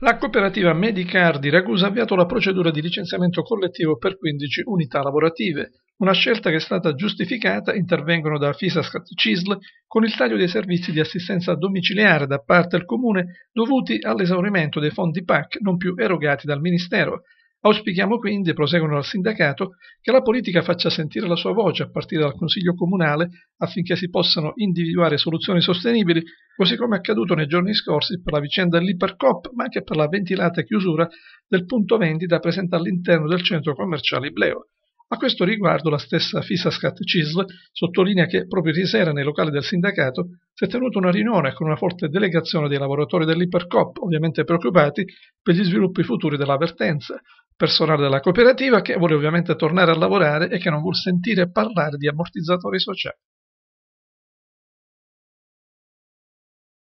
La cooperativa Medicar di Ragusa ha avviato la procedura di licenziamento collettivo per 15 unità lavorative, una scelta che è stata giustificata, intervengono da Fisas CISL, con il taglio dei servizi di assistenza domiciliare da parte del Comune dovuti all'esaurimento dei fondi PAC non più erogati dal Ministero, Auspichiamo quindi, proseguono al sindacato, che la politica faccia sentire la sua voce a partire dal Consiglio Comunale affinché si possano individuare soluzioni sostenibili, così come è accaduto nei giorni scorsi per la vicenda dell'Ipercop, ma anche per la ventilata chiusura del punto vendita presente all'interno del centro commerciale Ibleo. A questo riguardo la stessa Fisascat CISL sottolinea che proprio di sera nei locali del sindacato si è tenuta una riunione con una forte delegazione dei lavoratori dell'Ipercop, ovviamente preoccupati per gli sviluppi futuri dell'avvertenza, personale della cooperativa che vuole ovviamente tornare a lavorare e che non vuol sentire parlare di ammortizzatori sociali.